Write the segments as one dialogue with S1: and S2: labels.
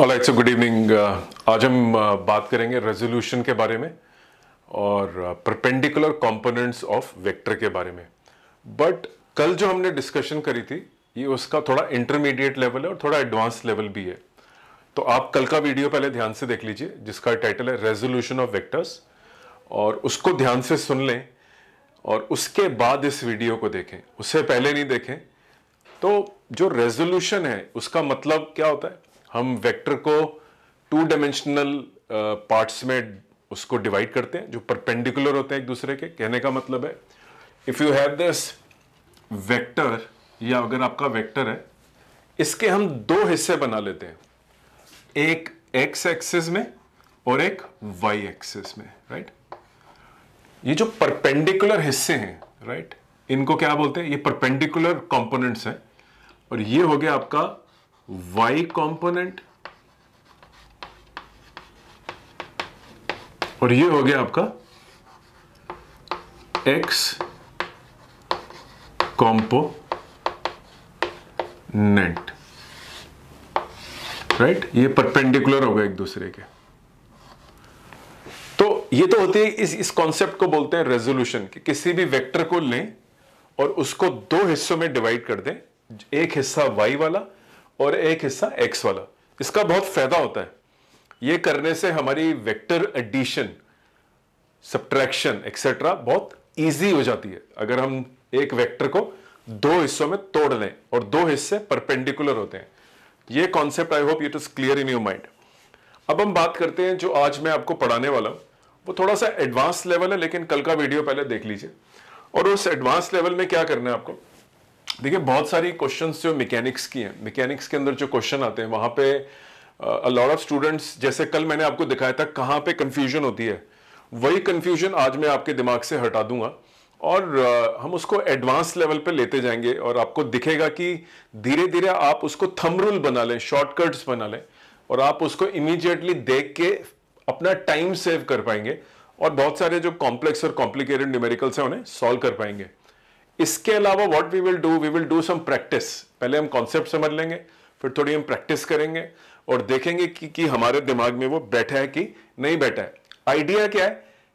S1: Alright so good evening आज हम uh, बात करेंगे रेजोल्यूशन के बारे में और परपेंडिकुलर कंपोनेंट्स ऑफ वेक्टर के बारे में बट कल जो हमने डिस्कशन करी थी ये उसका थोड़ा इंटरमीडिएट लेवल है और थोड़ा एडवांस लेवल भी है तो आप कल का वीडियो पहले ध्यान से देख लीजिए जिसका टाइटल है रेजोल्यूशन ऑफ वेक्टर्स और उसको ध्यान से सुन लें और उसके बाद इस वीडियो को देखें उससे पहले नहीं देखें तो जो रेजोल्यूशन है उसका मतलब क्या होता है हम वेक्टर को टू डायमेंशनल पार्ट्स में उसको डिवाइड करते हैं जो परपेंडिकुलर होते हैं एक दूसरे के कहने का मतलब है if you have this vector या अगर आपका वेक्टर है इसके हम दो हिस्से बना लेते हैं एक एक्स एक्सिस में और एक वाई एक्सिस में राइट ये जो परपेंडिकुलर हिस्से हैं राइट इनको क्या बोलते हैं ये परपेंडिकुलर कंपोनेंट्स हैं और ये हो गया आपका वाई कॉम्पोनेंट और ये हो गया आपका एक्स कॉम्पोनेंट राइट ये परपेंडिकुलर होगा एक दूसरे के तो ये तो होती है इस इस कॉन्सेप्ट को बोलते हैं रेजोल्यूशन कि किसी भी वेक्टर को लें और उसको दो हिस्सों में डिवाइड कर दें एक हिस्सा वाई वाला और एक हिस्सा एक्स वाला इसका बहुत फायदा होता है ये करने से हमारी वेक्टर एडिशन सब्ट्रैक्शन एक्सेट्रा बहुत इजी हो जाती है अगर हम एक वेक्टर को दो हिस्सों में तोड़ लें और दो हिस्से परपेंडिकुलर होते हैं ये concept I hope it is clear in your mind अब हम बात करते हैं जो आज मैं आपको पढ़ाने वाला हूं वो थोड़ा सा एडवांस लेवल है लेकिन कल का वीडियो पहले देख लीजिए और उस एडवांस लेवल में क्या करना है आपको देखिए बहुत सारी क्वेश्चंस जो मैकेनिक्स की हैं मैकेनिक्स के अंदर जो क्वेश्चन आते हैं वहां पे लॉट ऑफ स्टूडेंट्स जैसे कल मैंने आपको दिखाया था कहाँ पे कंफ्यूजन होती है वही कन्फ्यूजन आज मैं आपके दिमाग से हटा दूंगा और uh, हम उसको एडवांस लेवल पे लेते जाएंगे और आपको दिखेगा कि धीरे धीरे आप उसको थम रूल बना लें शॉर्टकट्स बना लें और आप उसको इमीजिएटली देख के अपना टाइम सेव कर पाएंगे और बहुत सारे जो कॉम्प्लेक्स और कॉम्प्लिकेटेड न्यूमेरिकल्स हैं उन्हें सॉल्व कर पाएंगे इसके अलावा what we will do we will do some practice पहले हम कॉन्सेप्ट समझ लेंगे फिर थोड़ी हम प्रैक्टिस करेंगे और देखेंगे कि, कि हमारे दिमाग में वो बैठा है कि नहीं बैठा है आइडिया क्या है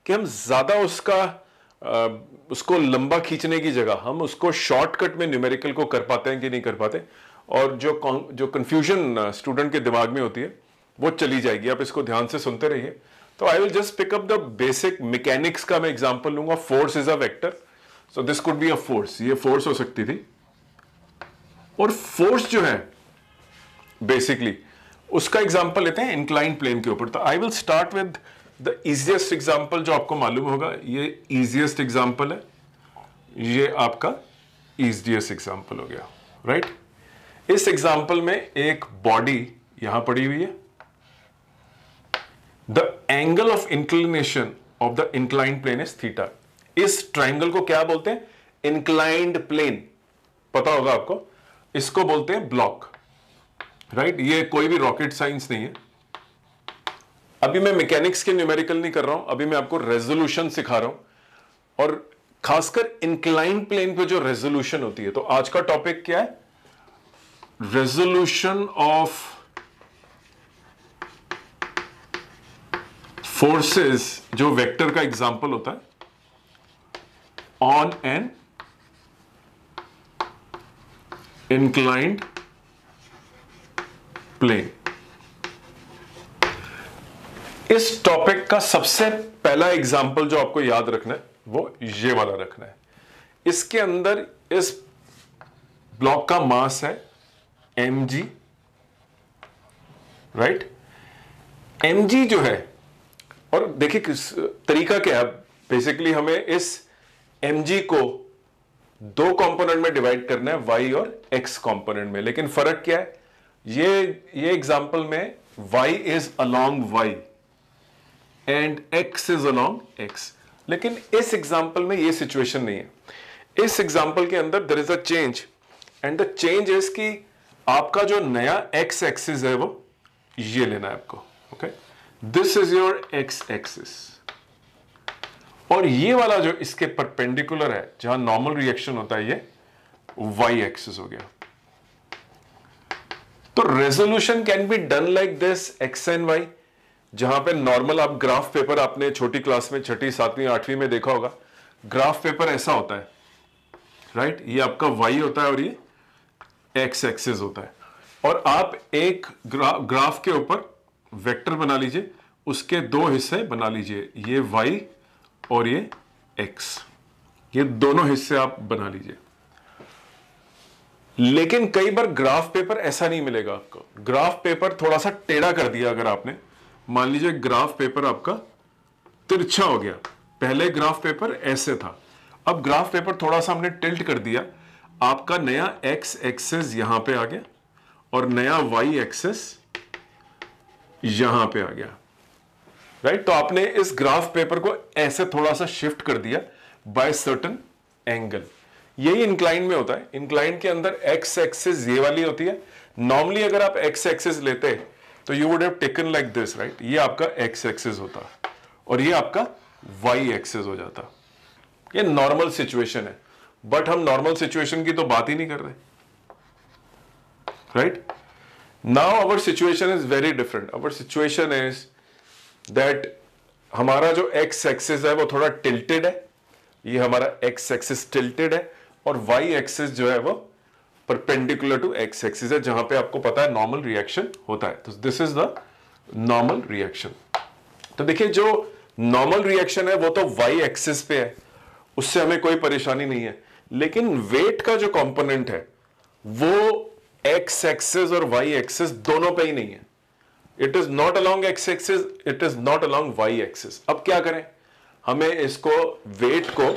S1: कि हम ज़्यादा उसका आ, उसको लंबा खींचने की जगह हम उसको शॉर्टकट में न्यूमेरिकल को कर पाते हैं कि नहीं कर पाते और जो जो कंफ्यूजन स्टूडेंट के दिमाग में होती है वो चली जाएगी आप इसको ध्यान से सुनते रहिए तो I will just pick up the basic mechanics का मैं एग्जांपल लूंगा force is a vector so this could be a force ये फोर्स हो सकती थी और फोर्स जो है बेसिकली उसका एग्जाम्पल लेते हैं इंक्लाइन प्लेन के ऊपर तो I will start with the easiest example जो आपको मालूम होगा ये इजिएस्ट एग्जाम्पल है ये आपका इजिएस्ट एग्जाम्पल हो गया राइट right? इस एग्जाम्पल में एक बॉडी यहां पड़ी हुई है the angle of inclination of the incline plane is theta इस ट्राइंगल को क्या बोलते हैं इंक्लाइंड प्लेन पता होगा आपको इसको बोलते हैं ब्लॉक राइट ये कोई भी रॉकेट साइंस नहीं है अभी मैं मैकेनिक्स के न्यूमेरिकल नहीं कर रहा हूं अभी मैं आपको रेजोल्यूशन सिखा रहा हूं और खासकर इंक्लाइन प्लेन पे जो रेजोल्यूशन होती है तो आज का टॉपिक क्या है रेजोल्यूशन ऑफ फोर्सेस जो वेक्टर का एग्जांपल होता है on an inclined plane इस टॉपिक का सबसे पहला एग्जाम्पल जो आपको याद रखना है वो ये वाला रखना है इसके अंदर इस ब्लॉक का मास है M G right M G जो है और देखिए किस तरीका क्या है बेसिकली हमें इस एम को दो कंपोनेंट में डिवाइड करना है वाई और एक्स कंपोनेंट में लेकिन फर्क क्या है ये ये एग्जांपल में Y is along Y and X is along X लेकिन इस एग्जांपल में ये सिचुएशन नहीं है इस एग्जांपल के अंदर there is a change and the change is कि आपका जो नया एक्स एक्सिस है वो ये लेना है आपको okay this is your X axis और ये वाला जो इसके परपेंडिकुलर है जहां नॉर्मल रिएक्शन होता है ये वाई एक्सिस हो गया तो resolution can be done like this X and Y जहां पे नॉर्मल आप ग्राफ पेपर आपने छोटी क्लास में छठी सातवीं आठवीं में देखा होगा ग्राफ पेपर ऐसा होता है राइट right? ये आपका वाई होता है और ये एक्स एक्सिस होता है और आप एक ग्रा, ग्राफ के ऊपर वेक्टर बना लीजिए उसके दो हिस्से बना लीजिए ये वाई और ये x ये दोनों हिस्से आप बना लीजिए लेकिन कई बार ग्राफ पेपर ऐसा नहीं मिलेगा आपको ग्राफ पेपर थोड़ा सा टेढ़ा कर दिया अगर आपने मान लीजिए ग्राफ पेपर आपका तिरछा हो गया पहले ग्राफ पेपर ऐसे था अब ग्राफ पेपर थोड़ा सा हमने टिल्ट कर दिया आपका नया एक्स एक्सेस यहां पे आ गया और नया वाई एक्सेस यहां पे आ गया राइट तो आपने इस ग्राफ पेपर को ऐसे थोड़ा सा शिफ्ट कर दिया बाय सर्टन एंगल यही इंक्लाइन में होता है इंक्लाइन के अंदर एक्स एक्सेस ये वाली होती है नॉर्मली अगर आप एक्स एक्सेस लेते तो you would have taken like this right ये आपका एक्स एक्सेस होता और ये आपका वाई एक्सेस हो जाता ये नॉर्मल सिचुएशन है बट हम नॉर्मल सिचुएशन की तो बात ही नहीं कर रहे right now our situation is very different our situation is that हमारा जो एक्स एक्सिस है वो थोड़ा टिल्टेड है ये हमारा एक्स एक्सिस टिल्टेड है और वाई एक्सिस जो है वो परपेंडिकुलर टू एक्स एक्सिस है जहां पे आपको पता है नॉर्मल रिएक्शन होता है तो this is the normal reaction तो देखिए जो नॉर्मल रिएक्शन है वो तो वाई एक्सिस पे है उससे हमें कोई परेशानी नहीं है लेकिन वेट का जो कंपोनेंट है वो एक्स एक्सिस और वाई एक्सिस दोनों पे ही नहीं है it is not along X axis it is not along Y axis अब क्या करें हमें इसको वेट को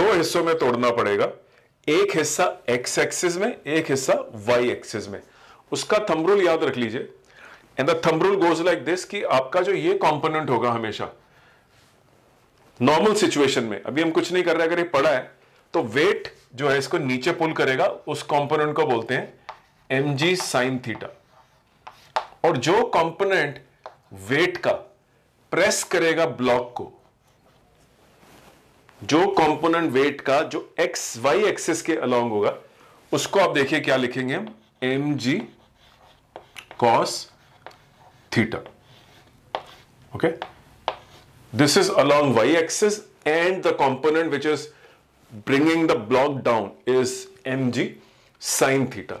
S1: दो हिस्सों में तोड़ना पड़ेगा एक हिस्सा एक्स एक्सिस में एक हिस्सा वाई एक्सिस में उसका थंब याद रख लीजिए and the thumb goes like this कि आपका जो ये कॉम्पोनेंट होगा हमेशा नॉर्मल सिचुएशन में अभी हम कुछ नहीं कर रहे अगर ये पड़ा है तो वेट जो है इसको नीचे पुल करेगा उस कॉम्पोनेंट को बोलते हैं एम जी साइन थीटा और जो कंपोनेंट वेट का प्रेस करेगा ब्लॉक को जो कंपोनेंट वेट का जो एक्स वाई एक्सेस के अलोंग होगा उसको आप देखिए क्या लिखेंगे हम M G cos theta okay this is along Y axis and the component which is bringing the block down is M G sine theta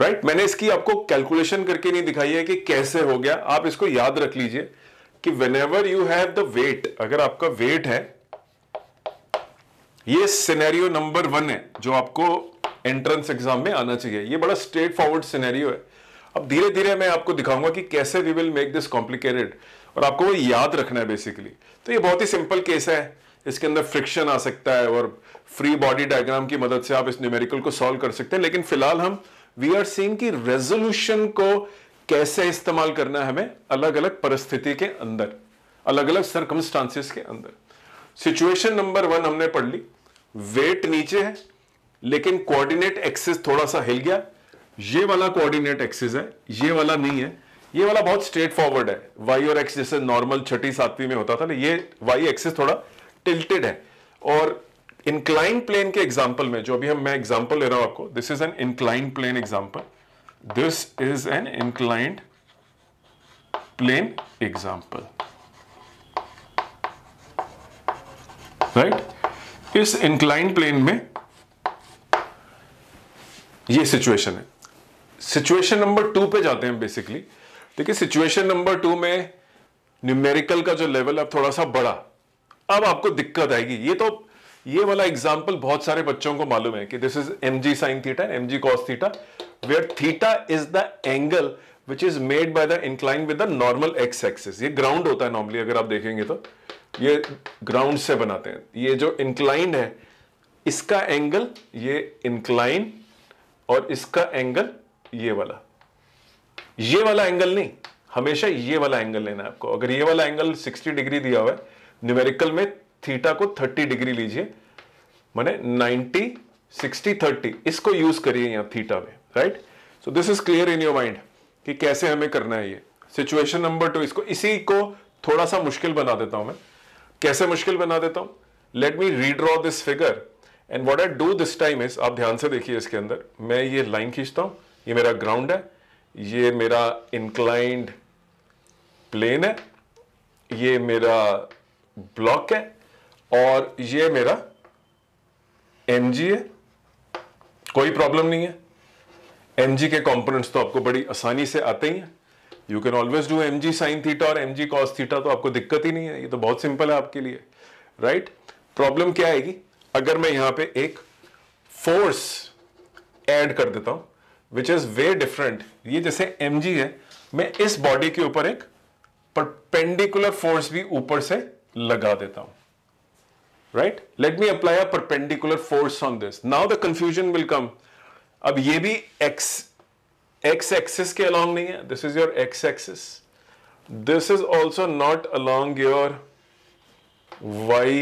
S1: right मैंने इसकी आपको कैलकुलेशन करके नहीं दिखाई है कि कैसे हो गया आप इसको याद रख लीजिए कि whenever you have the weight अगर आपका वेट है ये सिनेरियो नंबर वन है जो आपको एंट्रेंस एग्जाम में आना चाहिए ये बड़ा स्ट्रेट फॉरवर्ड सिनेरियो है अब धीरे धीरे मैं आपको दिखाऊंगा कि कैसे we will make this complicated और आपको वो याद रखना है बेसिकली तो ये बहुत ही सिंपल केस है इसके अंदर फ्रिक्शन आ सकता है और फ्री बॉडी डायग्राम की मदद से आप इस न्यूमेरिकल को सॉल्व कर सकते हैं लेकिन फिलहाल हम वी आर सीइंग कि रेजोल्यूशन को कैसे इस्तेमाल करना है हमें अलग अलग परिस्थिति के अंदर अलग अलग सर्कमस्टांसेस के अंदर सिचुएशन नंबर वन हमने पढ़ ली वेट नीचे है लेकिन कोऑर्डिनेट एक्सिस थोड़ा सा हिल गया ये वाला कोऑर्डिनेट एक्सिस है ये वाला नहीं है ये वाला बहुत स्ट्रेट फॉरवर्ड है वाई और एक्स जैसे नॉर्मल छठी सातवीं में होता था ना ये वाई एक्सिस थोड़ा टिल्टेड है और इंक्लाइन प्लेन के एग्जाम्पल में जो अभी हम मैं एग्जाम्पल ले रहा हूं आपको this is an incline plane example this is an inclined plane example right इस इंक्लाइन प्लेन में ये सिचुएशन है सिचुएशन नंबर टू पे जाते हैं बेसिकली देखिए सिचुएशन नंबर टू में न्यूमेरिकल का जो लेवल अब थोड़ा सा बड़ा अब आपको दिक्कत आएगी ये तो ये वाला एग्जाम्पल बहुत सारे बच्चों को मालूम है कि this is M G sine theta and M G cos theta where theta is the angle which is made by the incline with the normal X axis ये ग्राउंड होता है नॉर्मली अगर आप देखेंगे तो ये ग्राउंड से बनाते हैं ये जो इंक्लाइन है इसका एंगल ये इंक्लाइन और इसका एंगल ये वाला ये वाला एंगल नहीं हमेशा ये वाला एंगल लेना है आपको अगर ये वाला एंगल 60 डिग्री दिया हुआ है न्यूमेरिकल में थीटा को 30 डिग्री लीजिए माने 90 60 30 इसको यूज करिए यहां थीटा में right so this is clear in your mind कि कैसे हमें करना है ये सिचुएशन नंबर टू इसको इसी को थोड़ा सा मुश्किल बना देता हूं मैं कैसे मुश्किल बना देता हूं let me redraw this figure and what I do this time is आप ध्यान से देखिए इसके अंदर मैं ये लाइन खींचता हूं ये मेरा ग्राउंड है ये मेरा इंक्लाइंड प्लेन है ये मेरा ब्लॉक है और ये मेरा एम जी है कोई प्रॉब्लम नहीं है एम जी के कॉम्पोनेंट्स तो आपको बड़ी आसानी से आते ही हैं you can always do M G sine theta और एम जी कॉस थीटा तो आपको दिक्कत ही नहीं है ये तो बहुत सिंपल है आपके लिए राइट प्रॉब्लम क्या आएगी अगर मैं यहां पे एक फोर्स ऐड कर देता हूं विच इज वे डिफरेंट ये जैसे एम जी है मैं इस बॉडी के ऊपर एक परपेंडिकुलर फोर्स भी ऊपर से लगा देता हूं right let me apply a perpendicular force on this now the confusion will come अब ये भी x x एक्सिस के अलोंग नहीं है this is your x axis this is also not along your y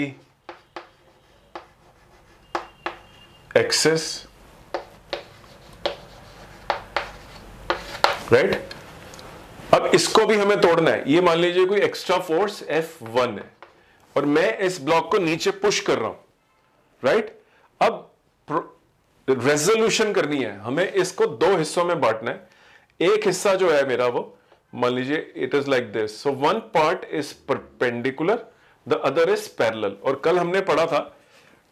S1: axis right अब इसको भी हमें तोड़ना है ये मान लीजिए कोई एक्स्ट्रा फोर्स एफ वन है और मैं इस ब्लॉक को नीचे पुश कर रहा हूं राइट अब रेजोल्यूशन करनी है हमें इसको दो हिस्सों में बांटना है एक हिस्सा जो है मेरा वो मान लीजिए it is like this so one part is perpendicular the other is parallel और कल हमने पढ़ा था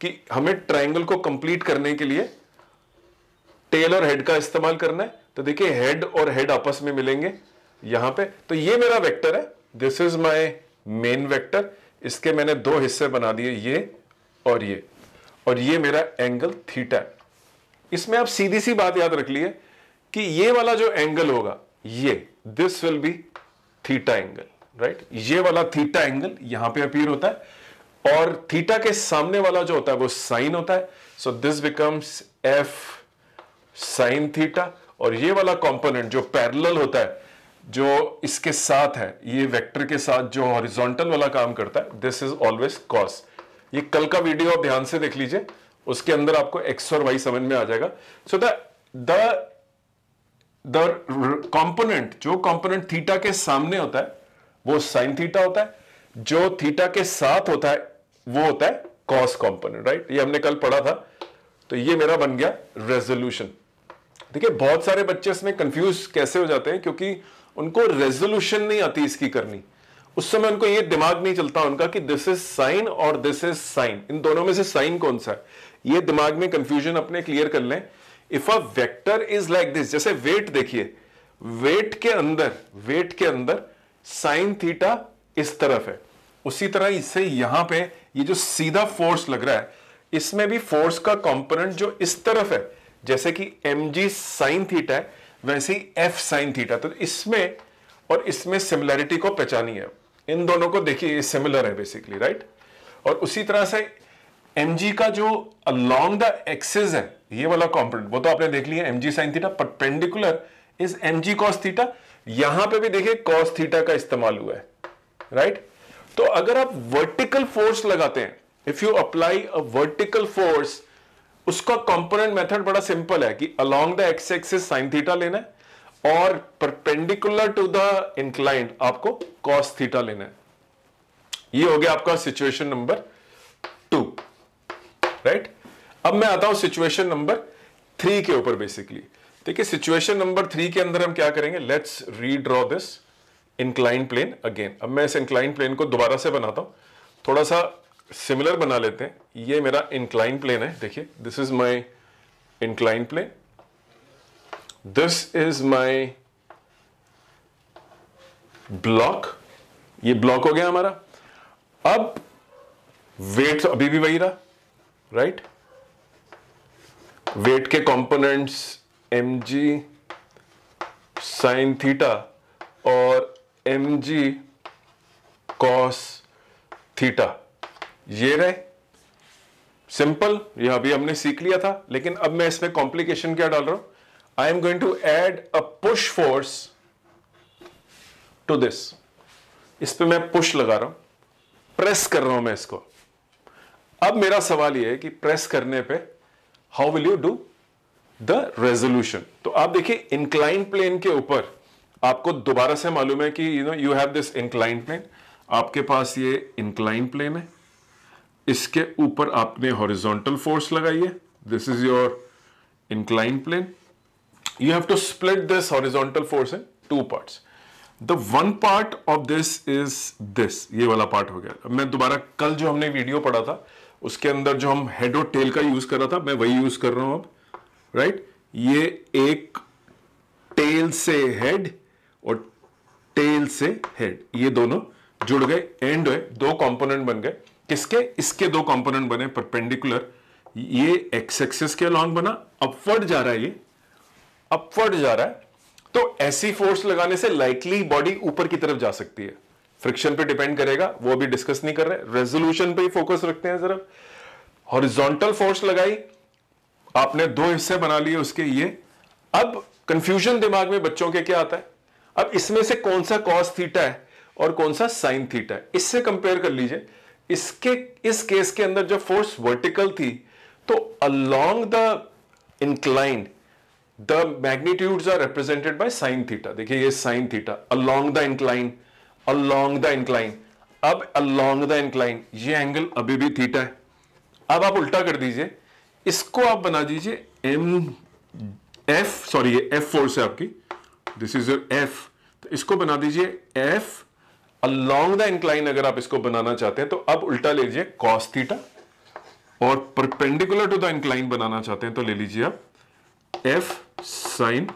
S1: कि हमें ट्राइंगल को कंप्लीट करने के लिए टेल और हेड का इस्तेमाल करना है तो देखिए हेड और हेड आपस में मिलेंगे यहां पे तो ये मेरा वेक्टर है this is my main vector इसके मैंने दो हिस्से बना दिए ये और ये और ये मेरा एंगल थीटा है इसमें आप सीधी सी बात याद रख लिए कि ये वाला जो एंगल होगा ये this will be theta angle right ये वाला थीटा एंगल यहां पे अपीयर होता है और थीटा के सामने वाला जो होता है वो साइन होता है so this becomes F sine theta और ये वाला कंपोनेंट जो पैरेलल होता है जो इसके साथ है ये वेक्टर के साथ जो हॉरिजॉन्टल वाला काम करता है दिस इज ऑलवेज कॉस ये कल का वीडियो आप ध्यान से देख लीजिए उसके अंदर आपको एक्स और वाई समझ में आ जाएगा सो द द कंपोनेंट जो कंपोनेंट थीटा के सामने होता है वो साइन थीटा होता है जो थीटा के साथ होता है वो होता है कॉस कंपोनेंट राइट ये हमने कल पढ़ा था तो ये मेरा बन गया रेजोल्यूशन देखिए बहुत सारे बच्चे इसमें कंफ्यूज कैसे हो जाते हैं क्योंकि उनको रेजोल्यूशन नहीं आती इसकी करनी उस समय उनको ये दिमाग नहीं चलता उनका कि दिस इज साइन और दिस इज साइन इन दोनों में से साइन कौन सा है ये दिमाग में कंफ्यूजन अपने क्लियर कर लें if a vector is like this जैसे वेट देखिए वेट के अंदर वेट के अंदर साइन थीटा इस तरफ है उसी तरह इससे यहां पे ये जो सीधा फोर्स लग रहा है इसमें भी फोर्स का कंपोनेंट जो इस तरफ है जैसे कि एम जी साइन थीटा है वैसे ही एफ साइन थीटा तो इसमें और इसमें सिमिलैरिटी को पहचानी है इन दोनों को देखिए सिमिलर है बेसिकली राइट और उसी तरह से एम जी का जो अलॉन्ग द एक्सेस है ये वाला कॉम्पोनेंट वो तो आपने देख लिया M G sine theta perpendicular is M G cos theta यहां पे भी देखिए कॉस थीटा का इस्तेमाल हुआ है राइट right? तो अगर आप वर्टिकल फोर्स लगाते हैं if you apply a vertical force उसका कंपोनेंट मेथड बड़ा सिंपल है कि along the X axis sine theta लेना है और परपेंडिकुलर टू द इंक्लाइंड आपको कॉस थीटा लेना है ये हो गया आपका सिचुएशन नंबर टू राइट अब मैं आता हूं सिचुएशन नंबर थ्री के ऊपर बेसिकली देखिए सिचुएशन नंबर थ्री के अंदर हम क्या करेंगे let's redraw this incline plane again अब मैं इस इंक्लाइन प्लेन को दोबारा से बनाता हूं थोड़ा सा सिमिलर बना लेते हैं ये मेरा इंक्लाइन प्लेन है देखिए this is my incline plane this is my block ये ब्लॉक हो गया हमारा अब वेट तो अभी भी वही रहा राइट वेट के components M G sine theta और एम जी कॉस थीटा ये रहे सिंपल ये अभी हमने सीख लिया था लेकिन अब मैं इसमें कॉम्प्लिकेशन क्या डाल रहा हूं I am going to add a push force to this इस पर मैं पुश लगा रहा हूं प्रेस कर रहा हूं मैं इसको अब मेरा सवाल यह है कि प्रेस करने पे how will you do the resolution तो आप देखिए इंक्लाइन प्लेन के ऊपर आपको दोबारा से मालूम है कि you know you have this incline plane आपके पास ये इंक्लाइन प्लेन है इसके ऊपर आपने हॉरिजॉन्टल फोर्स लगाई है this is your incline plane you have to split this horizontal force in two parts the one part of this is this ये वाला पार्ट हो गया मैं दोबारा कल जो हमने वीडियो पढ़ा था उसके अंदर जो हम हेड और टेल का यूज कर रहा था मैं वही यूज कर रहा हूं अब राइट right? ये एक टेल से हेड और टेल से हेड ये दोनों जुड़ गए एंड हुए दो कंपोनेंट बन गए किसके इसके दो कंपोनेंट बने परपेंडिकुलर ये एक्स एक्सेस के लॉन्ग बना अपवर्ड जा रहा है ये अपवर्ड जा रहा है तो ऐसी फोर्स लगाने से लाइकली बॉडी ऊपर की तरफ जा सकती है फ्रिक्शन पे डिपेंड करेगा वो अभी डिस्कस नहीं कर रहे रेजोल्यूशन पे ही फोकस रखते हैं जरा हॉरिजॉन्टल फोर्स लगाई आपने दो हिस्से बना लिए उसके ये अब कंफ्यूजन दिमाग में बच्चों के क्या आता है अब इसमें से कौन सा कॉस थीटा है और कौन सा साइन थीटा है इससे कंपेयर कर लीजिए इसके इस केस के अंदर जब फोर्स वर्टिकल थी तो along the incline the magnitudes are represented by sine theta देखिए ये sine theta along the incline along the incline अब अलोंग द इंक्लाइन ये एंगल अभी भी थीटा है अब आप उल्टा कर दीजिए इसको आप बना दीजिए एम एफ सॉरी ये एफ फोर्स है आपकी दिस इज योर एफ तो इसको बना दीजिए एफ अलोंग द इंक्लाइन अगर आप इसको बनाना चाहते हैं तो अब उल्टा ले लीजिए कॉस थीटा और परपेंडिकुलर टू द इंक्लाइन बनाना चाहते हैं तो ले लीजिए आप F sine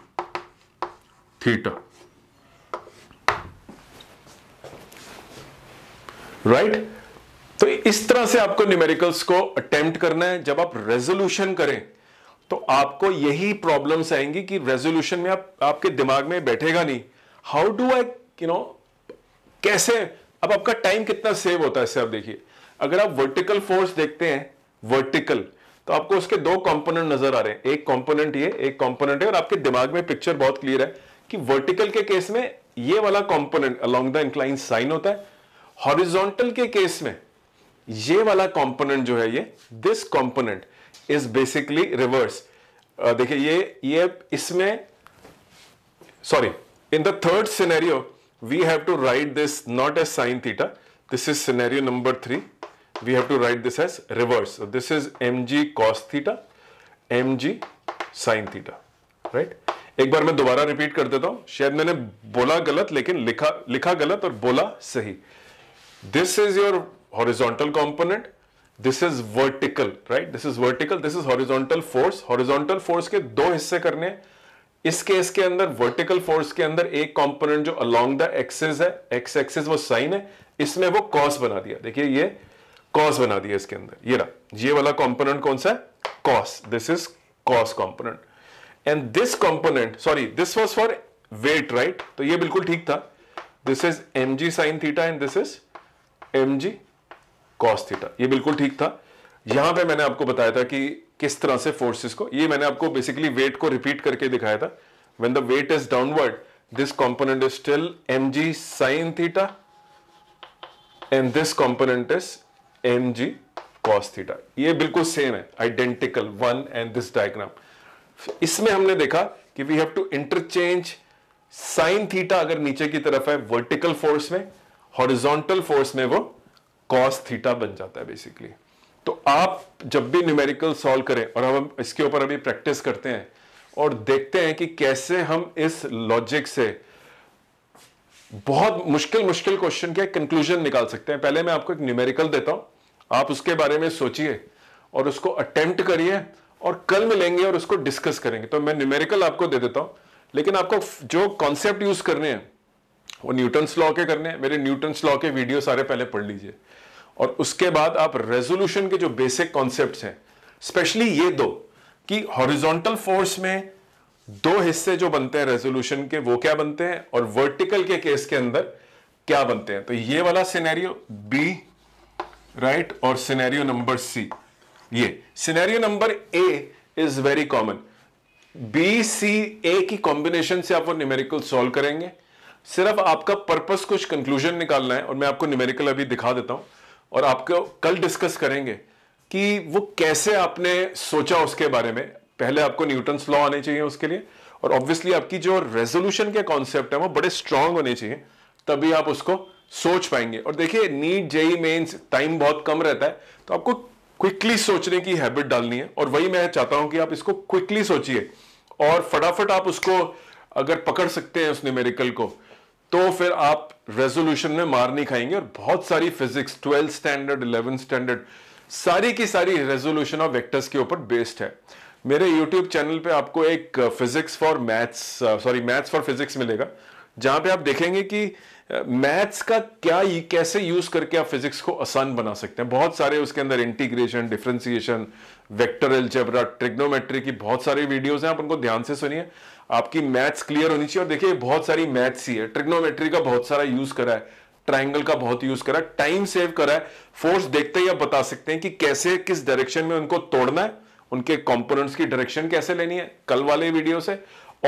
S1: theta right right? तो इस तरह से आपको न्यूमेरिकल्स को अटेम्प्ट करना है जब आप रेजोल्यूशन करें तो आपको यही प्रॉब्लम्स आएंगी कि रेजोल्यूशन में आप आपके दिमाग में बैठेगा नहीं how do I you know कैसे अब आपका टाइम कितना सेव होता है इससे आप देखिए अगर आप वर्टिकल फोर्स देखते हैं वर्टिकल तो आपको उसके दो कंपोनेंट नजर आ रहे हैं एक कंपोनेंट ये एक कंपोनेंट है और आपके दिमाग में पिक्चर बहुत क्लियर है कि वर्टिकल के केस में ये वाला component along the incline sine होता है हॉरिजॉन्टल के केस में ये वाला कंपोनेंट जो है ये this component is basically reverse देखिए ये ये इसमें sorry in the third scenario we have to write this not as sine theta. This is scenario number 3. We have to write this as reverse. So this is mg cos theta, mg sin theta, right? एक बार मैं दोबारा repeat कर देता हूं शायद मैंने बोला गलत लेकिन लिखा लिखा गलत और बोला सही this is your horizontal component this is vertical right this is vertical this is horizontal force horizontal force के दो हिस्से करने हैं इस केस के अंदर वर्टिकल फोर्स के अंदर एक कंपोनेंट जो अलोंग द एक्सेस है एक्स एक्सेस वो साइन है इसमें वो कॉस बना दिया देखिए ये कॉस बना दिया इसके अंदर ये रहा ये वाला कंपोनेंट कौन सा है cos this is cos component and this component sorry this was for weight right तो ये बिल्कुल ठीक था this is M G sine theta and this is M G cos theta ये बिल्कुल ठीक था यहां पे मैंने आपको बताया था कि किस तरह से फोर्सेस को ये मैंने आपको बेसिकली वेट को रिपीट करके दिखाया था when the weight is downward this component is still M G sine theta and this component is M G cos theta ये बिल्कुल सेम है identical one and this diagram इसमें हमने देखा कि we have to interchange sine theta अगर नीचे की तरफ है वर्टिकल फोर्स में हॉरिजॉन्टल फोर्स में वो कॉस थीटा बन जाता है बेसिकली तो आप जब भी न्यूमेरिकल सॉल्व करें और हम इसके ऊपर अभी प्रैक्टिस करते हैं और देखते हैं कि कैसे हम इस लॉजिक से बहुत मुश्किल मुश्किल क्वेश्चन के कंक्लूजन निकाल सकते हैं पहले मैं आपको एक न्यूमेरिकल देता हूं आप उसके बारे में सोचिए और उसको अटेम्प्ट करिए और कल मिलेंगे और उसको डिस्कस करेंगे तो मैं न्यूमेरिकल आपको दे देता हूं लेकिन आपको जो कॉन्सेप्ट यूज करने हैं वो न्यूटन्स लॉ के करने हैं मेरे न्यूटन्स लॉ के वीडियो सारे पहले पढ़ लीजिए और उसके बाद आप रेजोल्यूशन के जो बेसिक कॉन्सेप्ट हैं स्पेशली ये दो कि हॉरिजॉन्टल फोर्स में दो हिस्से जो बनते हैं रेजोल्यूशन के वो क्या बनते हैं और वर्टिकल के केस के अंदर क्या बनते हैं तो ये वाला सिनेरियो बी राइट और सिनेरियो नंबर सी ये scenario number A is very common B C A की कॉम्बिनेशन से आप वो न्यूमेरिकल सॉल्व करेंगे सिर्फ आपका पर्पस कुछ कंक्लूजन निकालना है और मैं आपको न्यूमेरिकल अभी दिखा देता हूं और आपको कल डिस्कस करेंगे कि वो कैसे आपने सोचा उसके बारे में पहले आपको न्यूटन्स लॉ आने चाहिए उसके लिए और ऑब्वियसली आपकी जो रेजोल्यूशन के कॉन्सेप्ट है वो बड़े स्ट्रांग होने चाहिए तभी आप उसको सोच पाएंगे और देखिए नीट जेई मेन्स टाइम बहुत कम रहता है तो आपको क्विकली सोचने की हैबिट डालनी है और वही मैं चाहता हूं कि आप इसको क्विकली सोचिए और फटाफट आप उसको अगर पकड़ सकते हैं उस न्यूमेरिकल को तो फिर आप रेजोल्यूशन में मार नहीं खाएंगे और बहुत सारी physics twelfth standard eleven standard सारी की सारी रेजोल्यूशन ऑफ वेक्टर्स के ऊपर बेस्ड है मेरे यूट्यूब चैनल पे आपको एक physics for maths sorry maths for physics मिलेगा जहां पे आप देखेंगे कि मैथ्स uh, का क्या कैसे यूज करके आप फिजिक्स को आसान बना सकते हैं बहुत सारे उसके अंदर integration differentiation vector algebra trigonometry की बहुत सारी वीडियोस हैं आप उनको ध्यान से सुनिए आपकी मैथ्स क्लियर होनी चाहिए और देखिए बहुत सारी मैथ्स ही है ट्रिग्नोमेट्री का बहुत सारा यूज करा है ट्राइंगल का बहुत यूज करा है टाइम सेव करा है फोर्स देखते ही आप बता सकते हैं कि कैसे किस डायरेक्शन में उनको तोड़ना है उनके कंपोनेंट्स की डायरेक्शन कैसे लेनी है कल वाले वीडियो से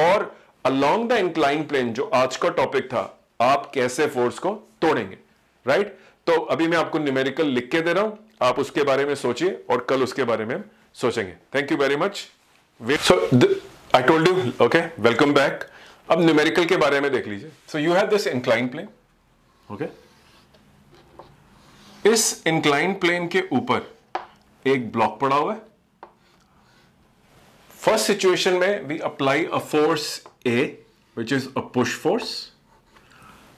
S1: और अलोंग द इंक्लाइन प्लेन जो आज का टॉपिक था आप कैसे फोर्स को तोड़ेंगे राइट तो अभी मैं आपको न्यूमेरिकल लिख के दे रहा हूं आप उसके बारे में सोचिए और कल उसके बारे में सोचेंगे thank you very much so I told you okay welcome back अब न्यूमेरिकल के बारे में देख लीजिए so you have this incline plane okay इस इंक्लाइन प्लेन के ऊपर एक ब्लॉक पड़ा हुआ है फर्स्ट सिचुएशन में we apply a force A which is a push force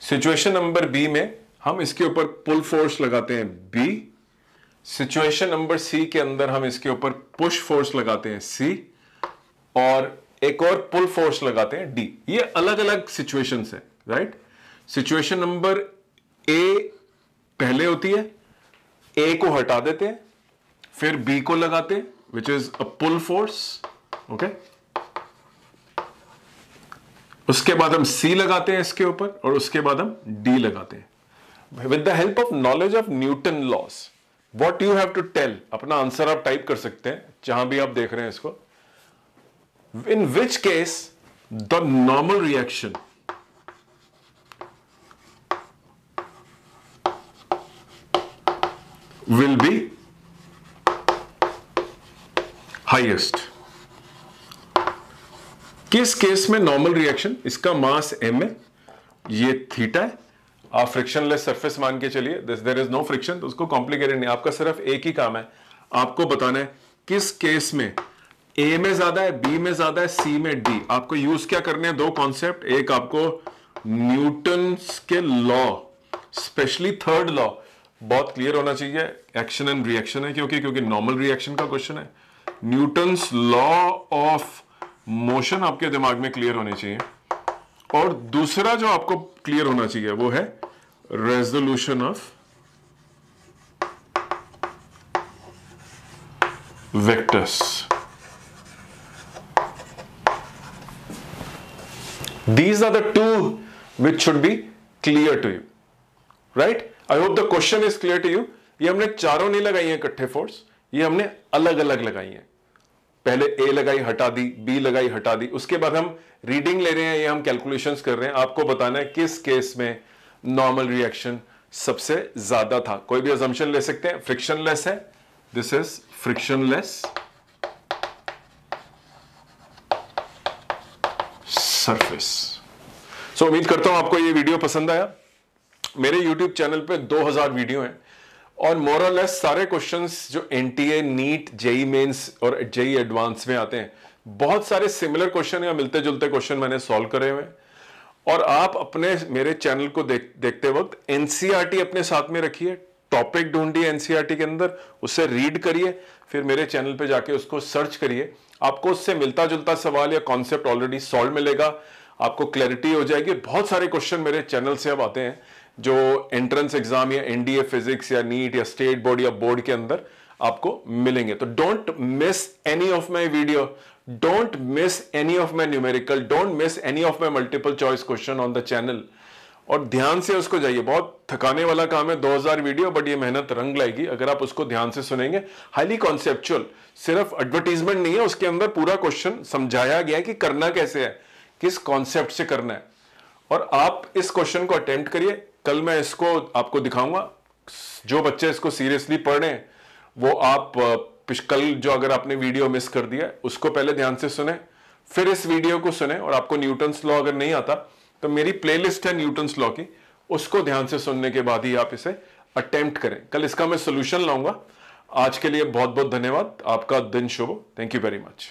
S1: situation number B में हम इसके ऊपर पुल फोर्स लगाते हैं बी सिचुएशन नंबर सी के अंदर हम इसके ऊपर पुश फोर्स लगाते हैं सी और एक और पुल फोर्स लगाते हैं डी ये अलग अलग सिचुएशन है राइट सिचुएशन नंबर ए पहले होती है ए को हटा देते हैं फिर बी को लगाते हैं which is a pull force okay उसके बाद हम सी लगाते हैं इसके ऊपर और उसके बाद हम डी लगाते हैं with the help of knowledge of Newton laws what you have to tell अपना आंसर आप टाइप कर सकते हैं जहां भी आप देख रहे हैं इसको in which case the normal reaction will be highest किस केस में नॉर्मल रिएक्शन इसका मास एम है ये थीटा है आप फ्रिक्शन लेस सर्फेस मान के चलिए this there is no friction तो उसको कॉम्प्लिकेटेड नहीं आपका सिर्फ एक ही काम है आपको बताना है किस केस में ए में ज्यादा है बी में ज्यादा है सी में डी आपको यूज क्या करने हैं दो कॉन्सेप्ट एक आपको न्यूटन के लॉ स्पेशली थर्ड लॉ बहुत क्लियर होना चाहिए एक्शन एंड रिएक्शन है क्योंकि क्योंकि नॉर्मल रिएक्शन का क्वेश्चन है न्यूटन्स लॉ ऑफ मोशन आपके दिमाग में क्लियर होने चाहिए और दूसरा जो आपको क्लियर होना चाहिए वो है resolution of vectors These are the two which should be clear to you. Right? I hope the question is clear to you. ये हमने चारों नहीं लगाई हैं इकट्ठे फोर्स ये हमने अलग अलग लगाई हैं पहले ए लगाई हटा दी बी लगाई हटा दी उसके बाद हम रीडिंग ले रहे हैं या हम कैलकुलेशंस कर रहे हैं आपको बताना है किस केस में नॉर्मल रिएक्शन सबसे ज्यादा था कोई भी एजम्पन ले सकते हैं फ्रिक्शनलेस है this is frictionless surface so उम्मीद करता हूं आपको ये वीडियो पसंद आया मेरे यूट्यूब चैनल पे 2000 वीडियो हैं और मोरल लेस सारे क्वेश्चंस जो N T A NEET JEE mains और जेई एडवांस e में आते हैं बहुत सारे सिमिलर क्वेश्चन या मिलते जुलते क्वेश्चन मैंने सॉल्व करे हुए और आप अपने मेरे चैनल को देख, देखते वक्त एनसीईआरटी e अपने साथ में रखिए टॉपिक ढूंढिए एनसीईआरटी e के अंदर उसे रीड करिए फिर मेरे चैनल पे जाके उसको सर्च करिए आपको उससे मिलता जुलता सवाल या कॉन्सेप्ट ऑलरेडी सॉल्व मिलेगा आपको क्लैरिटी हो जाएगी बहुत सारे क्वेश्चन मेरे चैनल से अब आते हैं जो एंट्रेंस एग्जाम या एनडीए फिजिक्स या नीट या स्टेट बोर्ड या बोर्ड के अंदर आपको मिलेंगे तो don't miss any of my video don't miss any of my numerical don't miss any of my multiple choice question on the channel और ध्यान से उसको जाइए बहुत थकाने वाला काम है 2000 वीडियो बट ये मेहनत रंग लाएगी अगर आप उसको ध्यान से सुनेंगे हाईली कॉन्सेप्चुअल सिर्फ एडवर्टीजमेंट नहीं है उसके अंदर पूरा क्वेश्चन समझाया गया है कि करना कैसे है किस कॉन्सेप्ट से करना है और आप इस क्वेश्चन को अटेम्प्ट करिए कल मैं इसको आपको दिखाऊंगा जो बच्चे इसको सीरियसली पढ़ रहे वो आप कल जो अगर आपने वीडियो मिस कर दिया उसको पहले ध्यान से सुने फिर इस वीडियो को सुने और आपको न्यूटन लॉ अगर नहीं आता तो मेरी प्लेलिस्ट है न्यूटन्स लॉ की उसको ध्यान से सुनने के बाद ही आप इसे अटेम्प्ट करें कल इसका मैं सोल्यूशन लाऊंगा आज के लिए बहुत बहुत धन्यवाद आपका दिन शुभ थैंक यू वेरी मच